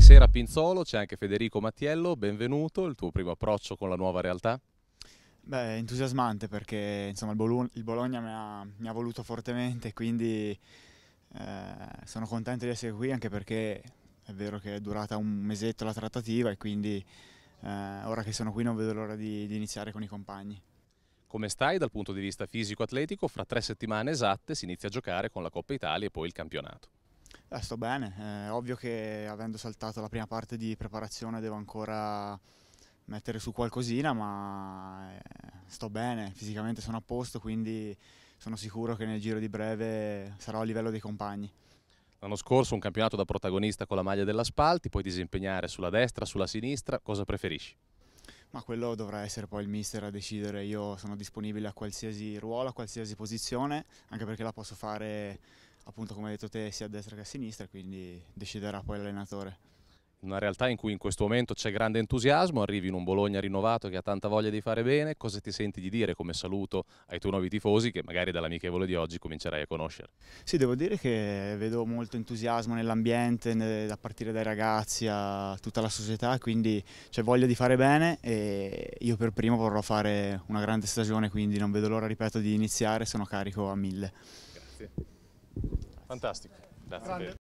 Ieri sera a Pinzolo c'è anche Federico Mattiello, benvenuto, il tuo primo approccio con la nuova realtà? Beh, entusiasmante perché insomma, il, Bolo il, Bologna mi ha, mi ha, voluto fortemente, quindi eh, sono contento di essere qui anche perché è vero che è durata un mesetto la trattativa e quindi eh, ora che sono qui non vedo l'ora di, di iniziare con i compagni. Come stai dal punto di vista fisico-atletico? Fra tre settimane esatte si inizia a giocare con la Coppa Italia e poi il campionato. Eh, sto bene, è eh, ovvio che avendo saltato la prima parte di preparazione devo ancora mettere su qualcosina, ma eh, sto bene, fisicamente sono a posto, quindi sono sicuro che nel giro di breve sarò a livello dei compagni. L'anno scorso un campionato da protagonista con la maglia dell'Aspalti, puoi disimpegnare sulla destra, sulla sinistra, cosa preferisci? Ma quello dovrà essere poi il mister a decidere, io sono disponibile a qualsiasi ruolo, a qualsiasi posizione, anche perché la posso fare appunto come hai detto te sia a destra che a sinistra, quindi deciderà poi l'allenatore. Una realtà in cui in questo momento c'è grande entusiasmo, arrivi in un Bologna rinnovato che ha tanta voglia di fare bene, cosa ti senti di dire come saluto ai tuoi nuovi tifosi che magari dall'amichevole di oggi comincerai a conoscere? Sì, devo dire che vedo molto entusiasmo nell'ambiente, a partire dai ragazzi a tutta la società, quindi c'è voglia di fare bene e io per primo vorrò fare una grande stagione, quindi non vedo l'ora, ripeto, di iniziare, sono carico a mille. Grazie. Fantastico, grazie.